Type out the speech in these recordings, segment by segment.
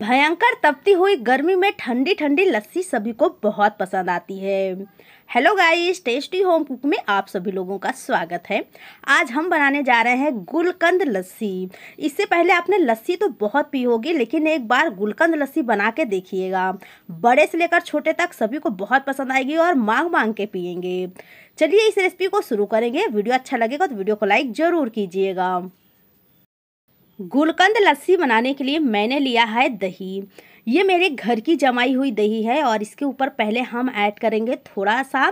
भयंकर तपती हुई गर्मी में ठंडी ठंडी लस्सी सभी को बहुत पसंद आती है hello guys tasty home cook में आप सभी लोगों का स्वागत है आज हम बनाने जा रहे हैं गुलकंद लस्सी इससे पहले आपने लस्सी तो बहुत पी होगी लेकिन एक बार गुलकंद लस्सी बना के देखिएगा बड़े से लेकर छोटे तक सभी को बहुत पसंद आएगी और मांग मांग के पियेंगे चलिए इस रेसिपी को शुरू करेंगे वीडियो अच्छा लगेगा तो वीडियो को लाइक ज़रूर कीजिएगा गुलकंद लस्सी बनाने के लिए मैंने लिया है दही ये मेरे घर की जमाई हुई दही है और इसके ऊपर पहले हम ऐड करेंगे थोड़ा सा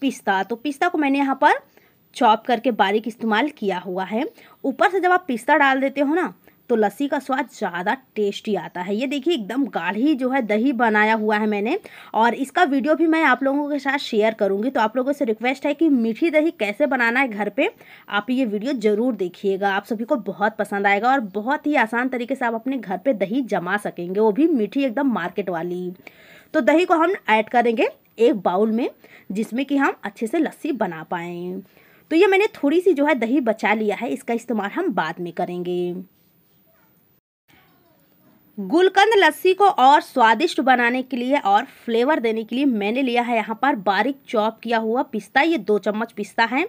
पिस्ता तो पिस्ता को मैंने यहाँ पर चॉप करके बारीक इस्तेमाल किया हुआ है ऊपर से जब आप पिस्ता डाल देते हो ना तो लस्सी का स्वाद ज़्यादा टेस्टी आता है ये देखिए एकदम गाढ़ी जो है दही बनाया हुआ है मैंने और इसका वीडियो भी मैं आप लोगों के साथ शेयर करूँगी तो आप लोगों से रिक्वेस्ट है कि मीठी दही कैसे बनाना है घर पर आप ये वीडियो ज़रूर देखिएगा आप सभी को बहुत पसंद आएगा और बहुत ही आसान तरीके से आप अपने घर पर दही जमा सकेंगे वो भी मीठी एकदम मार्केट वाली तो दही को हम ऐड करेंगे एक बाउल में जिसमें कि हम अच्छे से लस्सी बना पाएँ तो ये मैंने थोड़ी सी जो है दही बचा लिया है इसका इस्तेमाल हम बाद में करेंगे गुलकंद लस्सी को और स्वादिष्ट बनाने के लिए और फ्लेवर देने के लिए मैंने लिया है यहाँ पर बारीक चॉप किया हुआ पिस्ता ये दो चम्मच पिस्ता है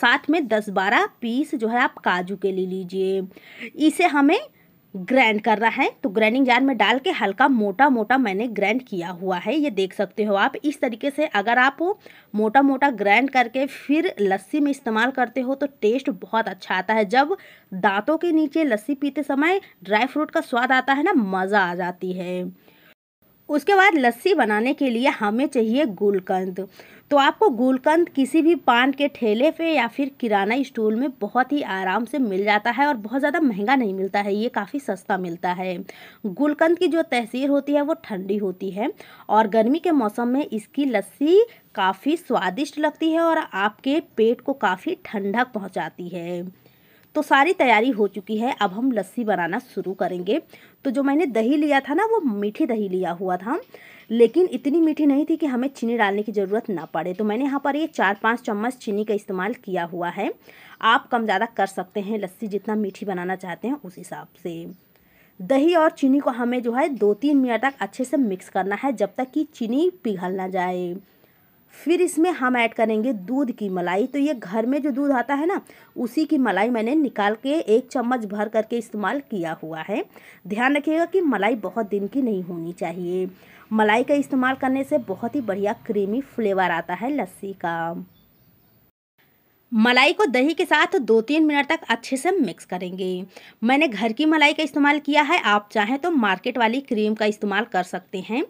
साथ में दस बारह पीस जो है आप काजू के ले लीजिए इसे हमें ग्रैंड कर रहा है तो ग्रैंडिंग जार में डाल के हल्का मोटा मोटा मैंने ग्रैंड किया हुआ है ये देख सकते हो आप इस तरीके से अगर आप मोटा मोटा ग्रैंड करके फिर लस्सी में इस्तेमाल करते हो तो टेस्ट बहुत अच्छा आता है जब दांतों के नीचे लस्सी पीते समय ड्राई फ्रूट का स्वाद आता है ना मज़ा आ जाती है उसके बाद लस्सी बनाने के लिए हमें चाहिए गुलकंद तो आपको गुलकंद किसी भी पान के ठेले पे या फिर किराना स्टोर में बहुत ही आराम से मिल जाता है और बहुत ज़्यादा महंगा नहीं मिलता है ये काफ़ी सस्ता मिलता है गुलकंद की जो तहसीर होती है वो ठंडी होती है और गर्मी के मौसम में इसकी लस्सी काफ़ी स्वादिष्ट लगती है और आपके पेट को काफ़ी ठंडक पहुँचाती है तो सारी तैयारी हो चुकी है अब हम लस्सी बनाना शुरू करेंगे तो जो मैंने दही लिया था ना वो मीठी दही लिया हुआ था लेकिन इतनी मीठी नहीं थी कि हमें चीनी डालने की ज़रूरत ना पड़े तो मैंने यहाँ पर ये चार पाँच चम्मच चीनी का इस्तेमाल किया हुआ है आप कम ज़्यादा कर सकते हैं लस्सी जितना मीठी बनाना चाहते हैं उस हिसाब से दही और चीनी को हमें जो है दो तीन मिनट तक अच्छे से मिक्स करना है जब तक कि चीनी पिघल ना जाए फिर इसमें हम ऐड करेंगे दूध की मलाई तो ये घर में जो दूध आता है ना उसी की मलाई मैंने निकाल के एक चम्मच भर करके इस्तेमाल किया हुआ है ध्यान रखिएगा कि मलाई बहुत दिन की नहीं होनी चाहिए मलाई का इस्तेमाल करने से बहुत ही बढ़िया क्रीमी फ्लेवर आता है लस्सी का मलाई को दही के साथ दो तीन मिनट तक अच्छे से मिक्स करेंगे मैंने घर की मलाई का इस्तेमाल किया है आप चाहें तो मार्केट वाली क्रीम का इस्तेमाल कर सकते हैं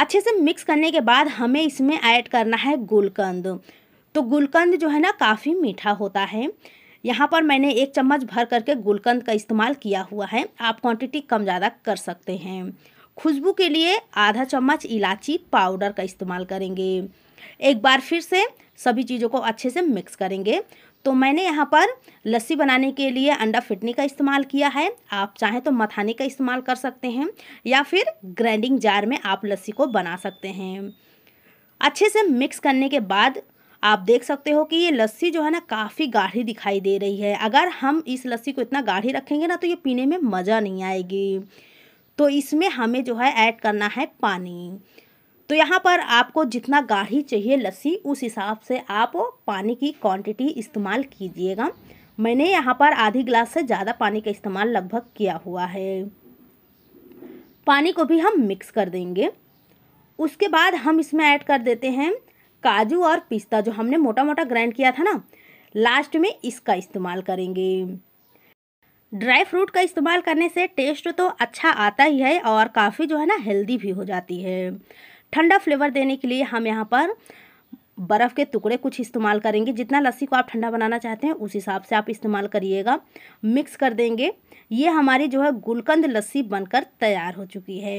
अच्छे से मिक्स करने के बाद हमें इसमें ऐड करना है गुलकंद तो गुलकंद जो है ना काफ़ी मीठा होता है यहाँ पर मैंने एक चम्मच भर करके गुलकंद का इस्तेमाल किया हुआ है आप क्वांटिटी कम ज़्यादा कर सकते हैं खुशबू के लिए आधा चम्मच इलायची पाउडर का इस्तेमाल करेंगे एक बार फिर से सभी चीज़ों को अच्छे से मिक्स करेंगे तो मैंने यहाँ पर लस्सी बनाने के लिए अंडा फिटनी का इस्तेमाल किया है आप चाहें तो मथानी का इस्तेमाल कर सकते हैं या फिर ग्राइंडिंग जार में आप लस्सी को बना सकते हैं अच्छे से मिक्स करने के बाद आप देख सकते हो कि ये लस्सी जो है ना काफ़ी गाढ़ी दिखाई दे रही है अगर हम इस लस्सी को इतना गाढ़ी रखेंगे ना तो ये पीने में मज़ा नहीं आएगी तो इसमें हमें जो है ऐड करना है पानी तो यहाँ पर आपको जितना गाढ़ी चाहिए लस्सी उस हिसाब से आप पानी की क्वांटिटी इस्तेमाल कीजिएगा मैंने यहाँ पर आधी गिलास से ज़्यादा पानी का इस्तेमाल लगभग किया हुआ है पानी को भी हम मिक्स कर देंगे उसके बाद हम इसमें ऐड कर देते हैं काजू और पिस्ता जो हमने मोटा मोटा ग्राइंड किया था ना लास्ट में इसका इस्तेमाल करेंगे ड्राई फ्रूट का इस्तेमाल करने से टेस्ट तो अच्छा आता ही है और काफ़ी जो है ना हेल्दी भी हो जाती है ठंडा फ्लेवर देने के लिए हम यहाँ पर बर्फ़ के टुकड़े कुछ इस्तेमाल करेंगे जितना लस्सी को आप ठंडा बनाना चाहते हैं उस हिसाब से आप इस्तेमाल करिएगा मिक्स कर देंगे ये हमारी जो है गुलकंद लस्सी बनकर तैयार हो चुकी है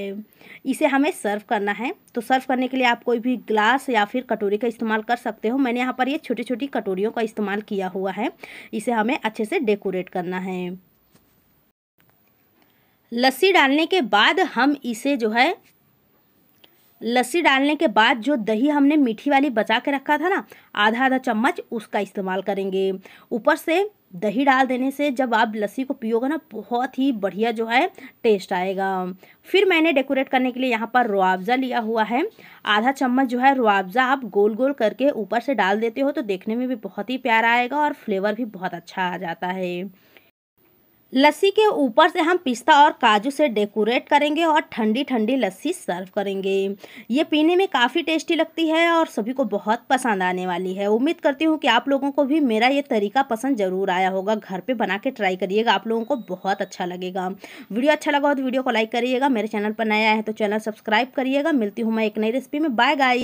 इसे हमें सर्व करना है तो सर्व करने के लिए आप कोई भी ग्लास या फिर कटोरी का इस्तेमाल कर सकते हो मैंने यहाँ पर ये छोटी छोटी कटोरियों का इस्तेमाल किया हुआ है इसे हमें अच्छे से डेकोरेट करना है लस्सी डालने के बाद हम इसे जो है लस्सी डालने के बाद जो दही हमने मीठी वाली बचा के रखा था ना आधा आधा चम्मच उसका इस्तेमाल करेंगे ऊपर से दही डाल देने से जब आप लस्सी को पियोगे ना बहुत ही बढ़िया जो है टेस्ट आएगा फिर मैंने डेकोरेट करने के लिए यहाँ पर रुआवज़ा लिया हुआ है आधा चम्मच जो है रुआवज़ा आप गोल गोल करके ऊपर से डाल देते हो तो देखने में भी बहुत ही प्यारा आएगा और फ्लेवर भी बहुत अच्छा आ जाता है लस्सी के ऊपर से हम पिस्ता और काजू से डेकोरेट करेंगे और ठंडी ठंडी लस्सी सर्व करेंगे ये पीने में काफ़ी टेस्टी लगती है और सभी को बहुत पसंद आने वाली है उम्मीद करती हूँ कि आप लोगों को भी मेरा ये तरीका पसंद ज़रूर आया होगा घर पे बना के ट्राई करिएगा आप लोगों को बहुत अच्छा लगेगा वीडियो अच्छा लगा हो तो वीडियो को लाइक करिएगा मेरे चैनल पर नया है तो चैनल सब्सक्राइब करिएगा मिलती हूँ मैं एक नई रेसिपी में बाय गाई